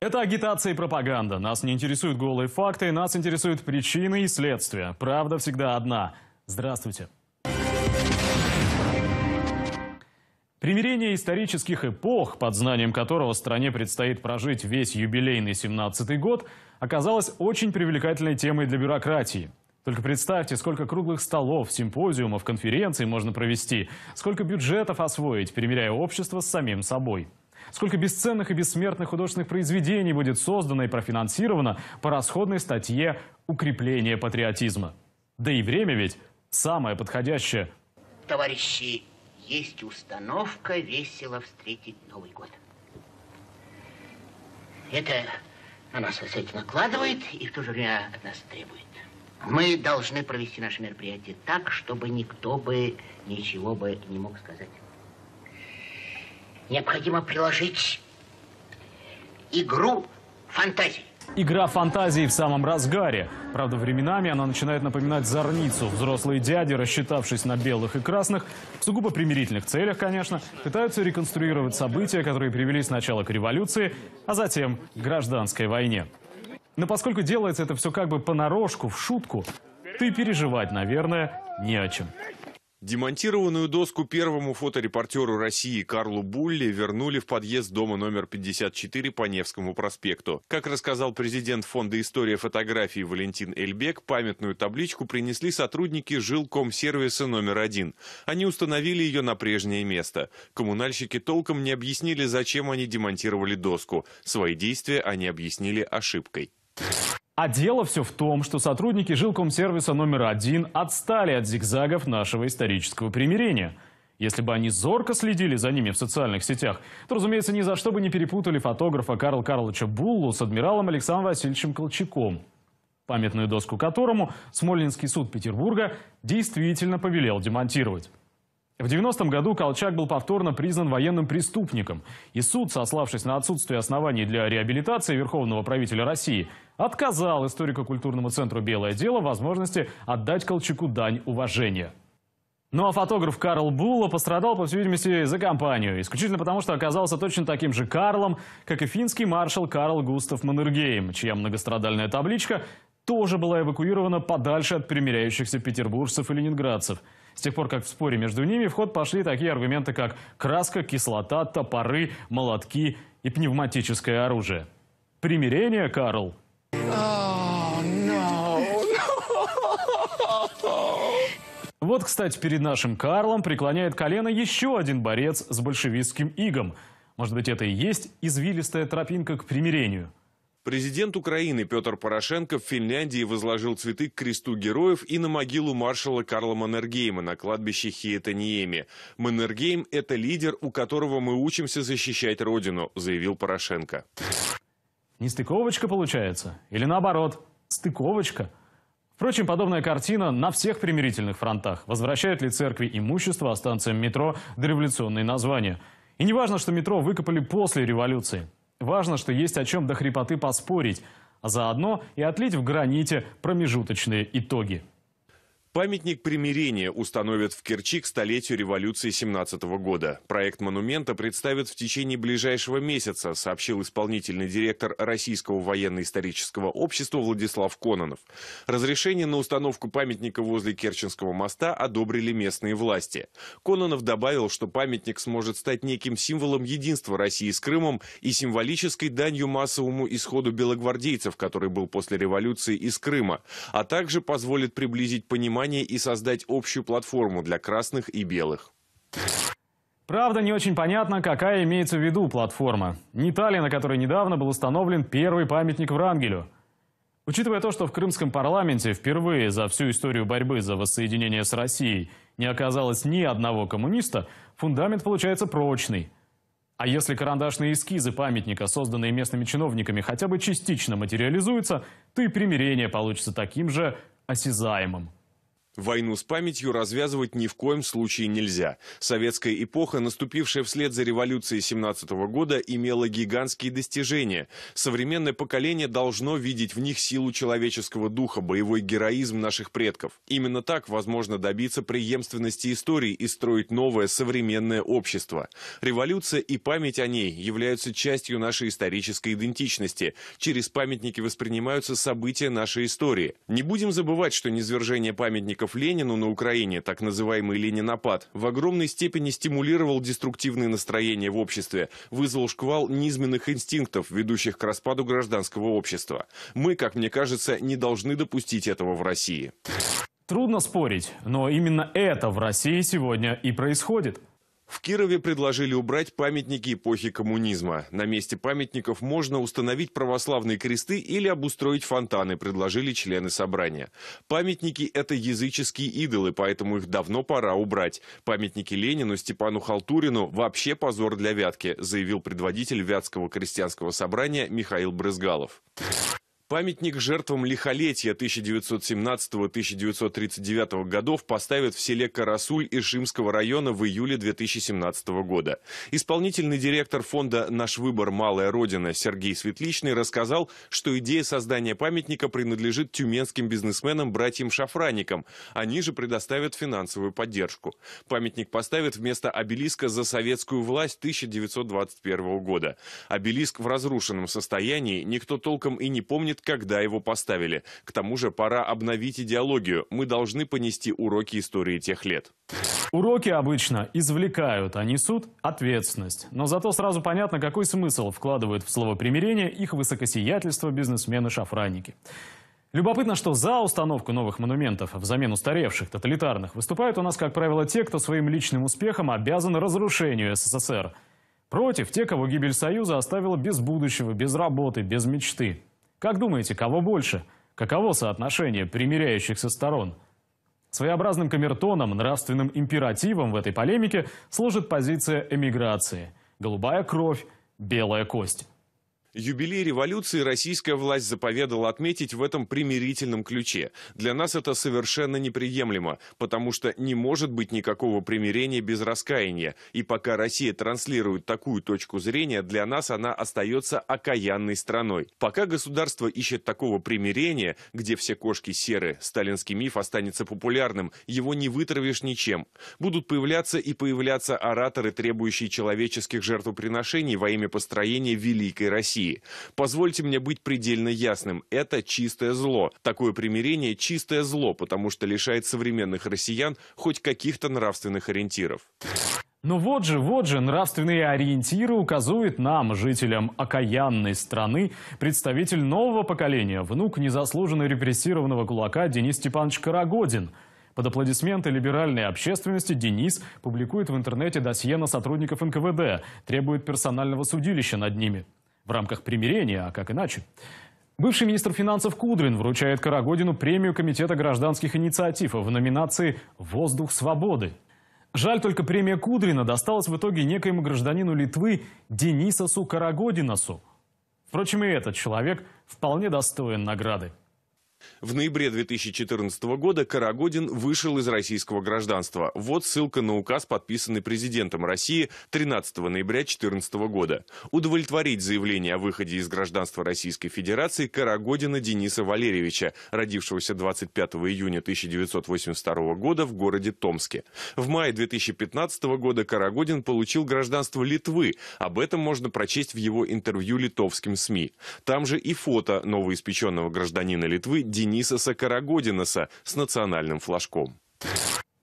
Это агитация и пропаганда. Нас не интересуют голые факты, нас интересуют причины и следствия. Правда всегда одна. Здравствуйте. Примирение исторических эпох, под знанием которого стране предстоит прожить весь юбилейный 17-й год, оказалось очень привлекательной темой для бюрократии. Только представьте, сколько круглых столов, симпозиумов, конференций можно провести, сколько бюджетов освоить, примеряя общество с самим собой. Сколько бесценных и бессмертных художественных произведений будет создано и профинансировано по расходной статье «Укрепление патриотизма». Да и время ведь самое подходящее. Товарищи, есть установка весело встретить Новый год. Это на нас высоте накладывает и в то же время от нас требует. Мы должны провести наше мероприятие так, чтобы никто бы ничего бы не мог сказать необходимо приложить игру фантазии. Игра фантазии в самом разгаре. Правда, временами она начинает напоминать зорницу. Взрослые дяди, рассчитавшись на белых и красных, в сугубо примирительных целях, конечно, пытаются реконструировать события, которые привели сначала к революции, а затем к гражданской войне. Но поскольку делается это все как бы понарошку, в шутку, ты переживать, наверное, не о чем. Демонтированную доску первому фоторепортеру России Карлу Булли вернули в подъезд дома номер 54 по Невскому проспекту. Как рассказал президент Фонда История фотографии Валентин Эльбек, памятную табличку принесли сотрудники жилкомсервиса номер один. Они установили ее на прежнее место. Коммунальщики толком не объяснили, зачем они демонтировали доску. Свои действия они объяснили ошибкой. А дело все в том, что сотрудники жилкомсервиса номер один отстали от зигзагов нашего исторического примирения. Если бы они зорко следили за ними в социальных сетях, то, разумеется, ни за что бы не перепутали фотографа Карла Карловича Буллу с адмиралом Александром Васильевичем Колчаком, памятную доску которому Смольнинский суд Петербурга действительно повелел демонтировать. В 90-м году Колчак был повторно признан военным преступником, и суд, сославшись на отсутствие оснований для реабилитации верховного правителя России, отказал историко-культурному центру «Белое дело» возможности отдать Колчаку дань уважения. Ну а фотограф Карл Булла пострадал, по всей видимости, за компанию. Исключительно потому, что оказался точно таким же Карлом, как и финский маршал Карл Густав Маннергейм, чья многострадальная табличка тоже была эвакуирована подальше от примиряющихся петербуржцев и ленинградцев – с тех пор, как в споре между ними в ход пошли такие аргументы, как краска, кислота, топоры, молотки и пневматическое оружие. Примирение, Карл? Вот, кстати, перед нашим Карлом преклоняет колено еще один борец с большевистским игом. Может быть, это и есть извилистая тропинка к примирению – Президент Украины Петр Порошенко в Финляндии возложил цветы к кресту героев и на могилу маршала Карла Маннергейма на кладбище Хиетаниеми. Маннергейм – это лидер, у которого мы учимся защищать родину, заявил Порошенко. Нестыковочка получается? Или наоборот, стыковочка? Впрочем, подобная картина на всех примирительных фронтах. Возвращают ли церкви имущество, а станциям метро – дореволюционные названия. И не важно, что метро выкопали после революции. Важно, что есть о чем до хрипоты поспорить, а заодно и отлить в граните промежуточные итоги. Памятник примирения установят в Керчи к столетию революции 17 года. Проект монумента представят в течение ближайшего месяца, сообщил исполнительный директор Российского военно-исторического общества Владислав Кононов. Разрешение на установку памятника возле Керченского моста одобрили местные власти. Кононов добавил, что памятник сможет стать неким символом единства России с Крымом и символической данью массовому исходу белогвардейцев, который был после революции из Крыма, а также позволит приблизить понимание внимание и создать общую платформу для красных и белых. Правда, не очень понятно, какая имеется в виду платформа. Не та ли, на которой недавно был установлен первый памятник Врангелю? Учитывая то, что в крымском парламенте впервые за всю историю борьбы за воссоединение с Россией не оказалось ни одного коммуниста, фундамент получается прочный. А если карандашные эскизы памятника, созданные местными чиновниками, хотя бы частично материализуются, то и примирение получится таким же осязаемым. Войну с памятью развязывать ни в коем случае нельзя. Советская эпоха, наступившая вслед за революцией 17 года, имела гигантские достижения. Современное поколение должно видеть в них силу человеческого духа, боевой героизм наших предков. Именно так возможно добиться преемственности истории и строить новое современное общество. Революция и память о ней являются частью нашей исторической идентичности. Через памятники воспринимаются события нашей истории. Не будем забывать, что низвержение памятников подарков Ленину на Украине, так называемый «Ленинопад», в огромной степени стимулировал деструктивные настроения в обществе, вызвал шквал низменных инстинктов, ведущих к распаду гражданского общества. Мы, как мне кажется, не должны допустить этого в России. Трудно спорить, но именно это в России сегодня и происходит. В Кирове предложили убрать памятники эпохи коммунизма. На месте памятников можно установить православные кресты или обустроить фонтаны, предложили члены собрания. Памятники – это языческие идолы, поэтому их давно пора убрать. Памятники Ленину, Степану Халтурину – вообще позор для Вятки, заявил предводитель Вятского крестьянского собрания Михаил Брызгалов. Памятник жертвам лихолетия 1917-1939 годов поставят в селе Карасуль Ишимского района в июле 2017 года. Исполнительный директор фонда «Наш выбор. Малая Родина» Сергей Светличный рассказал, что идея создания памятника принадлежит тюменским бизнесменам братьям Шафраникам. Они же предоставят финансовую поддержку. Памятник поставят вместо обелиска за советскую власть 1921 года. Обелиск в разрушенном состоянии, никто толком и не помнит, будет, когда его поставили. К тому же пора обновить идеологию. Мы должны понести уроки истории тех лет. Уроки обычно извлекают, а несут ответственность. Но зато сразу понятно, какой смысл вкладывают в слово примирение их высокосиятельство бизнесмены-шафраники. Любопытно, что за установку новых монументов взамен устаревших, тоталитарных, выступают у нас, как правило, те, кто своим личным успехом обязан разрушению СССР. Против те, кого гибель Союза оставила без будущего, без работы, без мечты. Как думаете, кого больше? Каково соотношение примиряющихся сторон? Своеобразным камертоном, нравственным императивом в этой полемике служит позиция эмиграции. Голубая кровь, белая кость. Юбилей революции российская власть заповедала отметить в этом примирительном ключе. Для нас это совершенно неприемлемо, потому что не может быть никакого примирения без раскаяния. И пока Россия транслирует такую точку зрения, для нас она остается окаянной страной. Пока государство ищет такого примирения, где все кошки серы, сталинский миф останется популярным, его не вытравишь ничем. Будут появляться и появляться ораторы, требующие человеческих жертвоприношений во имя построения великой России. России. Позвольте мне быть предельно ясным, это чистое зло. Такое примирение – чистое зло, потому что лишает современных россиян хоть каких-то нравственных ориентиров. Но ну вот же, вот же, нравственные ориентиры указывают нам, жителям окаянной страны, представитель нового поколения, внук незаслуженно репрессированного кулака Денис Степанович Карагодин. Под аплодисменты либеральной общественности Денис публикует в интернете досье на сотрудников НКВД, требует персонального судилища над ними в рамках примирения, а как иначе. Бывший министр финансов Кудрин вручает Карагодину премию Комитета гражданских инициатив в номинации «Воздух свободы». Жаль, только премия Кудрина досталась в итоге некоему гражданину Литвы Денисосу Карагодиносу. Впрочем, и этот человек вполне достоин награды. В ноябре 2014 года Карагодин вышел из российского гражданства. Вот ссылка на указ, подписанный президентом России 13 ноября 2014 года. Удовлетворить заявление о выходе из гражданства Российской Федерации Карагодина Дениса Валерьевича, родившегося 25 июня 1982 года в городе Томске. В мае 2015 года Карагодин получил гражданство Литвы. Об этом можно прочесть в его интервью литовским СМИ. Там же и фото новоиспеченного гражданина Литвы Дениса Сокорогодинаса с национальным флажком.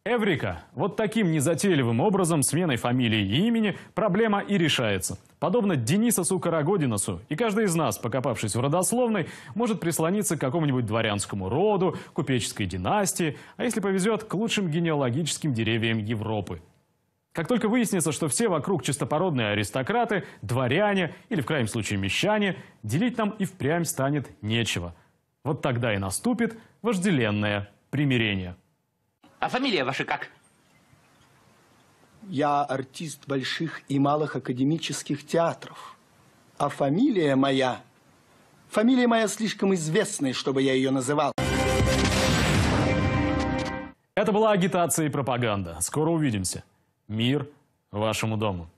Эврика! Вот таким незатейливым образом, сменой фамилии и имени, проблема и решается. Подобно Дениса Сукарогодиносу, и каждый из нас, покопавшись в родословной, может прислониться к какому-нибудь дворянскому роду, купеческой династии, а если повезет, к лучшим генеалогическим деревьям Европы. Как только выяснится, что все вокруг чистопородные аристократы, дворяне или, в крайнем случае, мещане, делить нам и впрямь станет нечего – вот тогда и наступит вожделенное примирение. А фамилия ваша как? Я артист больших и малых академических театров. А фамилия моя... Фамилия моя слишком известная, чтобы я ее называл. Это была агитация и пропаганда. Скоро увидимся. Мир вашему дому.